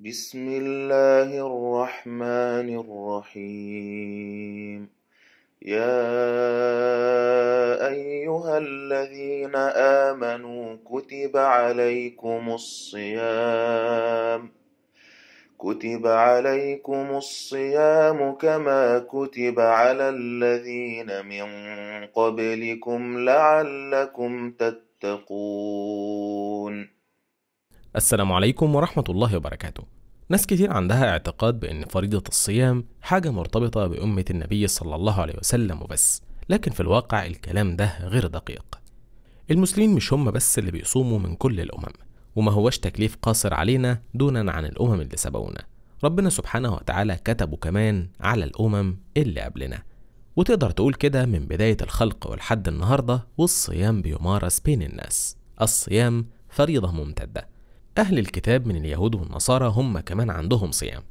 بسم الله الرحمن الرحيم يا ايها الذين امنوا كتب عليكم الصيام كتب عليكم الصيام كما كتب على الذين من قبلكم لعلكم تتقون السلام عليكم ورحمة الله وبركاته ناس كتير عندها اعتقاد بأن فريضة الصيام حاجة مرتبطة بأمة النبي صلى الله عليه وسلم وبس لكن في الواقع الكلام ده غير دقيق المسلمين مش هم بس اللي بيصوموا من كل الأمم وما هوش تكليف قاصر علينا دونا عن الأمم اللي سبقونا ربنا سبحانه وتعالى كتبه كمان على الأمم اللي قبلنا وتقدر تقول كده من بداية الخلق ولحد النهاردة والصيام بيمارس بين الناس الصيام فريضة ممتدة أهل الكتاب من اليهود والنصارى هم كمان عندهم صيام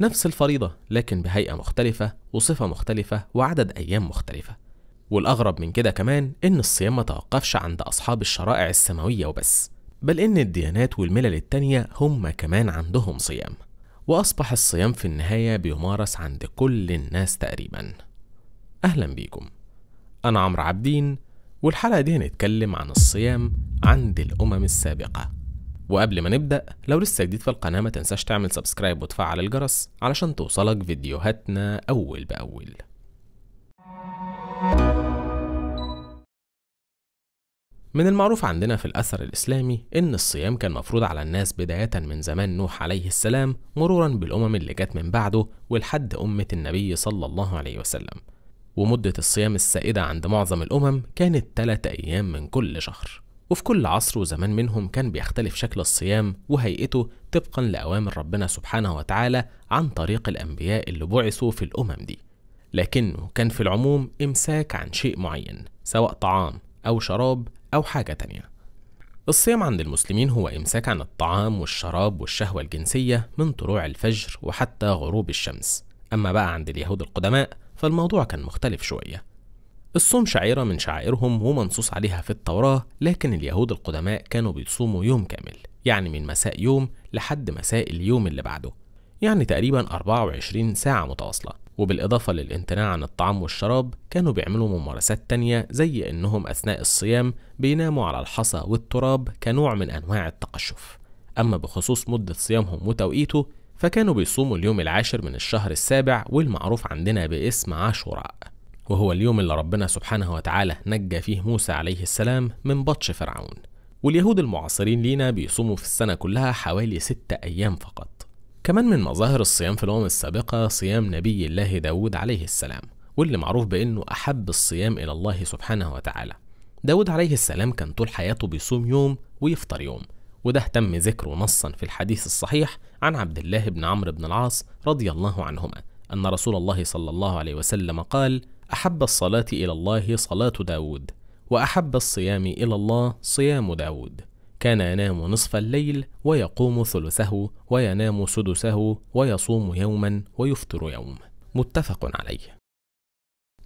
نفس الفريضة لكن بهيئة مختلفة وصفة مختلفة وعدد أيام مختلفة والأغرب من كده كمان إن الصيام ما توقفش عند أصحاب الشرائع السماوية وبس بل إن الديانات والملل التانية هم كمان عندهم صيام وأصبح الصيام في النهاية بيمارس عند كل الناس تقريبا أهلا بيكم أنا عمرو عبدين والحلقة دي هنتكلم عن الصيام عند الأمم السابقة وقبل ما نبدأ لو لسه جديد في القناة ما تنساش تعمل سبسكرايب وتفعل الجرس علشان توصلك فيديوهاتنا أول بأول من المعروف عندنا في الأثر الإسلامي إن الصيام كان مفروض على الناس بداية من زمان نوح عليه السلام مرورا بالأمم اللي جت من بعده ولحد أمة النبي صلى الله عليه وسلم ومدة الصيام السائدة عند معظم الأمم كانت 3 أيام من كل شهر وفي كل عصر وزمان منهم كان بيختلف شكل الصيام وهيئته طبقا لأوامر ربنا سبحانه وتعالى عن طريق الأنبياء اللي بعثوا في الأمم دي لكنه كان في العموم إمساك عن شيء معين سواء طعام أو شراب أو حاجة تانية الصيام عند المسلمين هو إمساك عن الطعام والشراب والشهوة الجنسية من طلوع الفجر وحتى غروب الشمس أما بقى عند اليهود القدماء فالموضوع كان مختلف شوية الصوم شعيرة من شعائرهم ومنصوص عليها في التوراة لكن اليهود القدماء كانوا بيصوموا يوم كامل يعني من مساء يوم لحد مساء اليوم اللي بعده يعني تقريبا 24 ساعة متواصلة وبالإضافة للامتناع عن الطعام والشراب كانوا بيعملوا ممارسات تانية زي إنهم أثناء الصيام بيناموا على الحصى والتراب كنوع من أنواع التقشف أما بخصوص مدة صيامهم وتوقيته فكانوا بيصوموا اليوم العاشر من الشهر السابع والمعروف عندنا باسم عاشوراء وهو اليوم اللي ربنا سبحانه وتعالى نجى فيه موسى عليه السلام من بطش فرعون واليهود المعاصرين لينا بيصوموا في السنة كلها حوالي ستة أيام فقط كمان من مظاهر الصيام في الأمم السابقة صيام نبي الله داود عليه السلام واللي معروف بأنه أحب الصيام إلى الله سبحانه وتعالى داود عليه السلام كان طول حياته بيصوم يوم ويفطر يوم وده تم ذكره نصا في الحديث الصحيح عن عبد الله بن عمرو بن العاص رضي الله عنهما أن رسول الله صلى الله عليه وسلم قال أحب الصلاة إلى الله صلاة داود وأحب الصيام إلى الله صيام داود كان ينام نصف الليل ويقوم ثلثه وينام سدسه ويصوم يوما ويفطر يوم متفق عليه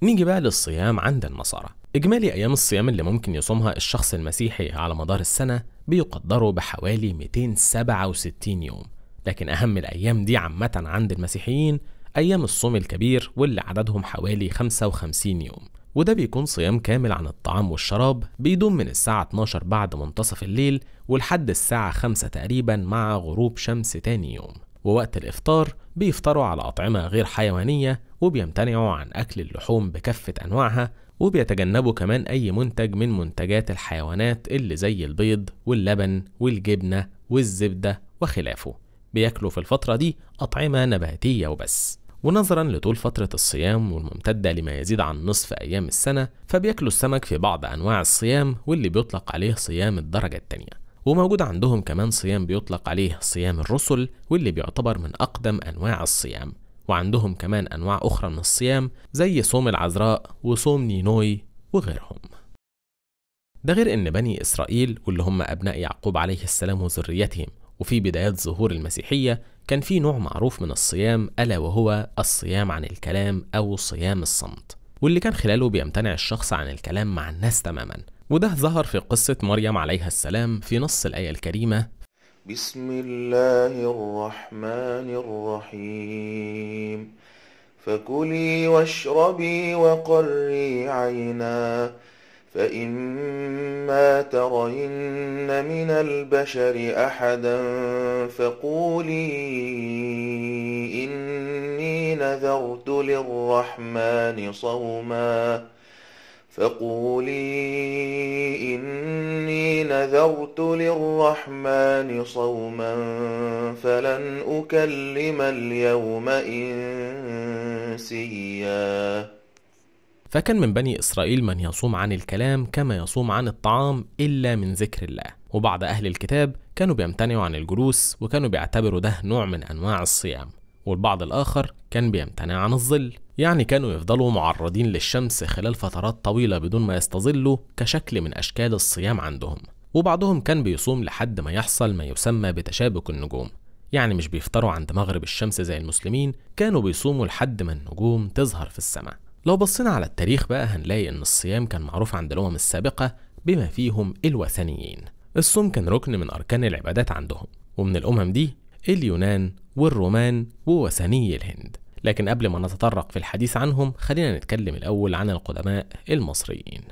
نيجي بقى للصيام عند النصارى إجمالي أيام الصيام اللي ممكن يصومها الشخص المسيحي على مدار السنة بيقدروا بحوالي 267 يوم لكن أهم الأيام دي عامة عند المسيحيين أيام الصوم الكبير واللي عددهم حوالي 55 يوم وده بيكون صيام كامل عن الطعام والشراب بيدوم من الساعة 12 بعد منتصف الليل ولحد الساعة 5 تقريبا مع غروب شمس تاني يوم ووقت الإفطار بيفطروا على أطعمة غير حيوانية وبيمتنعوا عن أكل اللحوم بكافة أنواعها وبيتجنبوا كمان أي منتج من منتجات الحيوانات اللي زي البيض واللبن والجبنة والزبدة وخلافه بياكلوا في الفترة دي أطعمة نباتية وبس ونظرا لطول فترة الصيام والممتدة لما يزيد عن نصف أيام السنة فبياكلوا السمك في بعض أنواع الصيام واللي بيطلق عليه صيام الدرجة التانية وموجود عندهم كمان صيام بيطلق عليه صيام الرسل واللي بيعتبر من أقدم أنواع الصيام وعندهم كمان أنواع أخرى من الصيام زي صوم العذراء وصوم نينوي وغيرهم ده غير إن بني إسرائيل واللي هم أبناء يعقوب عليه السلام وذريتهم وفي بدايات ظهور المسيحية كان في نوع معروف من الصيام ألا وهو الصيام عن الكلام أو صيام الصمت واللي كان خلاله بيمتنع الشخص عن الكلام مع الناس تماما وده ظهر في قصة مريم عليها السلام في نص الآية الكريمة بسم الله الرحمن الرحيم فكلي واشربي وقري عيناً فإما ترين من البشر أحدا فقولي إني نذرت للرحمن صوما فقولي إني نذرت للرحمن صوما فلن أكلم اليوم إنسيا فكان من بني إسرائيل من يصوم عن الكلام كما يصوم عن الطعام إلا من ذكر الله وبعض أهل الكتاب كانوا بيمتنعوا عن الجلوس وكانوا بيعتبروا ده نوع من أنواع الصيام والبعض الآخر كان بيمتنع عن الظل يعني كانوا يفضلوا معرضين للشمس خلال فترات طويلة بدون ما يستظلوا كشكل من أشكال الصيام عندهم وبعضهم كان بيصوم لحد ما يحصل ما يسمى بتشابك النجوم يعني مش بيفطروا عند مغرب الشمس زي المسلمين كانوا بيصوموا لحد ما النجوم تظهر في السماء لو بصينا على التاريخ بقى هنلاقي إن الصيام كان معروف عند الأمم السابقة بما فيهم الوثنيين الصوم كان ركن من أركان العبادات عندهم ومن الأمم دي اليونان والرومان ووثني الهند لكن قبل ما نتطرق في الحديث عنهم خلينا نتكلم الأول عن القدماء المصريين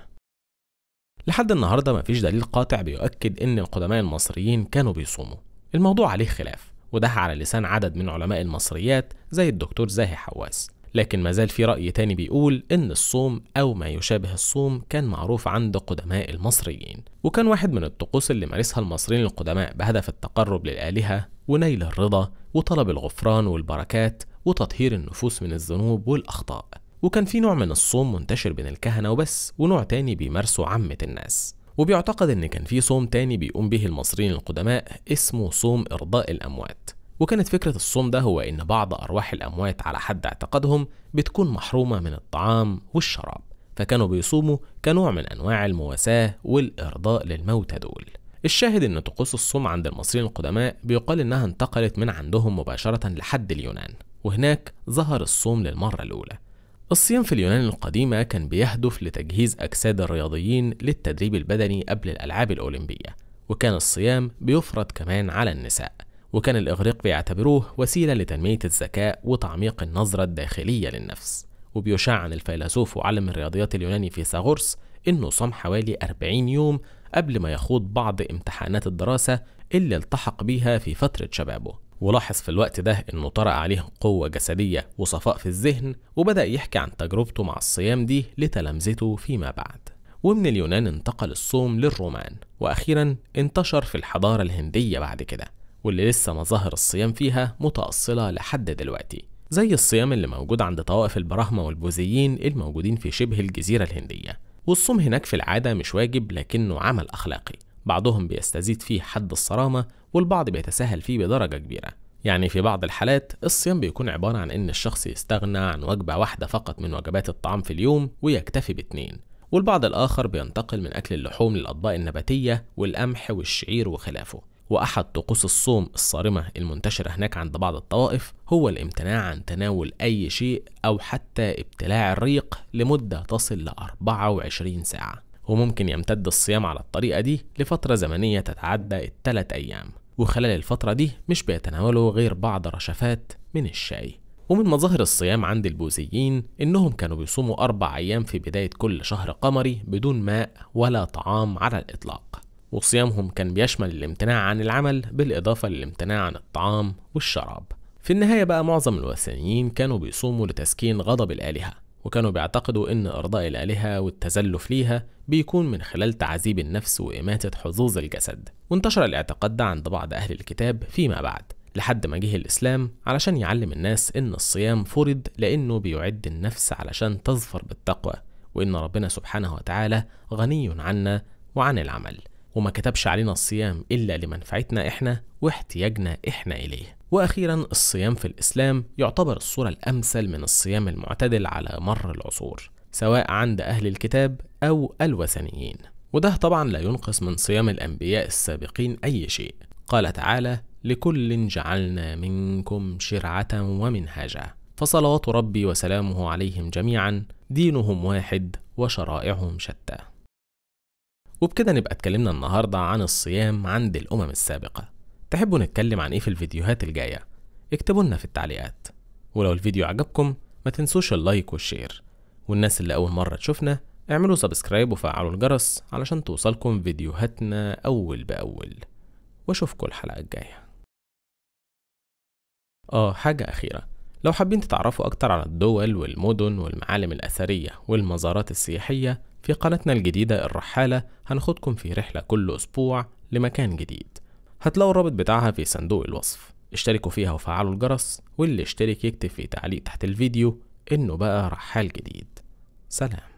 لحد النهاردة مفيش دليل قاطع بيؤكد إن القدماء المصريين كانوا بيصوموا الموضوع عليه خلاف وده على لسان عدد من علماء المصريات زي الدكتور زاهي حواس لكن ما زال في رأي تاني بيقول إن الصوم أو ما يشابه الصوم كان معروف عند قدماء المصريين وكان واحد من الطقوس اللي مارسها المصريين القدماء بهدف التقرب للآلهة ونيل الرضا وطلب الغفران والبركات وتطهير النفوس من الذنوب والأخطاء وكان في نوع من الصوم منتشر بين الكهنة وبس ونوع تاني بيمارسه عامة الناس وبيعتقد إن كان في صوم تاني بيقوم به المصريين القدماء اسمه صوم إرضاء الأموات وكانت فكرة الصوم ده هو إن بعض أرواح الأموات على حد اعتقادهم بتكون محرومة من الطعام والشراب فكانوا بيصوموا كنوع من أنواع المواساة والإرضاء للموتى دول الشاهد إن طقوس الصوم عند المصريين القدماء بيقال إنها انتقلت من عندهم مباشرة لحد اليونان وهناك ظهر الصوم للمرة الأولى الصيام في اليونان القديمة كان بيهدف لتجهيز أجساد الرياضيين للتدريب البدني قبل الألعاب الأولمبية وكان الصيام بيفرض كمان على النساء وكان الإغريق بيعتبروه وسيلة لتنمية الذكاء وتعميق النظرة الداخلية للنفس وبيشاع عن الفيلسوف وعالم الرياضيات اليوناني فيثاغورس إنه صام حوالي 40 يوم قبل ما يخوض بعض امتحانات الدراسة اللي التحق بيها في فترة شبابه ولاحظ في الوقت ده انه طرأ عليه قوة جسدية وصفاء في الذهن وبدأ يحكي عن تجربته مع الصيام دي لتلامذته فيما بعد ومن اليونان انتقل الصوم للرومان وأخيرا انتشر في الحضارة الهندية بعد كده واللي لسه مظاهر الصيام فيها متأصلة لحد دلوقتي زي الصيام اللي موجود عند طوائف البراهمة والبوذيين الموجودين في شبه الجزيرة الهندية والصوم هناك في العادة مش واجب لكنه عمل أخلاقي بعضهم بيستزيد فيه حد الصرامة والبعض بيتساهل فيه بدرجة كبيرة يعني في بعض الحالات الصيام بيكون عبارة عن إن الشخص يستغنى عن وجبة واحدة فقط من وجبات الطعام في اليوم ويكتفي باتنين والبعض الآخر بينتقل من أكل اللحوم للأطباق النباتية والقمح والشعير وخلافه وأحد طقوس الصوم الصارمة المنتشرة هناك عند بعض الطوائف هو الامتناع عن تناول أي شيء أو حتى ابتلاع الريق لمدة تصل ل 24 ساعة وممكن يمتد الصيام على الطريقة دي لفترة زمنية تتعدى الثلاث أيام وخلال الفترة دي مش بيتناولوا غير بعض رشفات من الشاي ومن مظاهر الصيام عند البوذيين إنهم كانوا بيصوموا أربع أيام في بداية كل شهر قمري بدون ماء ولا طعام على الإطلاق وصيامهم كان بيشمل الامتناع عن العمل بالإضافة للامتناع عن الطعام والشراب في النهاية بقى معظم الوثنيين كانوا بيصوموا لتسكين غضب الآلهة وكانوا بيعتقدوا إن إرضاء الآلهة والتزلف ليها بيكون من خلال تعذيب النفس وإماتة حظوظ الجسد وانتشر الاعتقاد ده عند بعض أهل الكتاب فيما بعد لحد ما جه الإسلام علشان يعلم الناس إن الصيام فرض لأنه بيعد النفس علشان تظفر بالتقوى وإن ربنا سبحانه وتعالى غني عنا وعن العمل وما كتبش علينا الصيام إلا لمنفعتنا إحنا واحتياجنا إحنا إليه وأخيرا الصيام في الإسلام يعتبر الصورة الأمثل من الصيام المعتدل على مر العصور سواء عند أهل الكتاب أو الوثنيين وده طبعا لا ينقص من صيام الأنبياء السابقين أي شيء قال تعالى لكل جعلنا منكم شرعة ومنهاجا فصلوات ربي وسلامه عليهم جميعا دينهم واحد وشرائعهم شتى وبكده نبقى اتكلمنا النهاردة عن الصيام عند الأمم السابقة تحبوا نتكلم عن ايه في الفيديوهات الجاية اكتبوا لنا في التعليقات ولو الفيديو عجبكم ما تنسوش اللايك والشير والناس اللي أول مرة تشوفنا اعملوا سبسكرايب وفعلوا الجرس علشان توصلكم فيديوهاتنا أول بأول واشوفكم الحلقة الجاية آه حاجة أخيرة لو حابين تتعرفوا أكتر على الدول والمدن والمعالم الأثرية والمزارات السياحية في قناتنا الجديدة الرحالة هناخدكم في رحلة كل أسبوع لمكان جديد هتلاقوا الرابط بتاعها في صندوق الوصف اشتركوا فيها وفعلوا الجرس واللي اشترك يكتب في تعليق تحت الفيديو إنه بقى رحال جديد سلام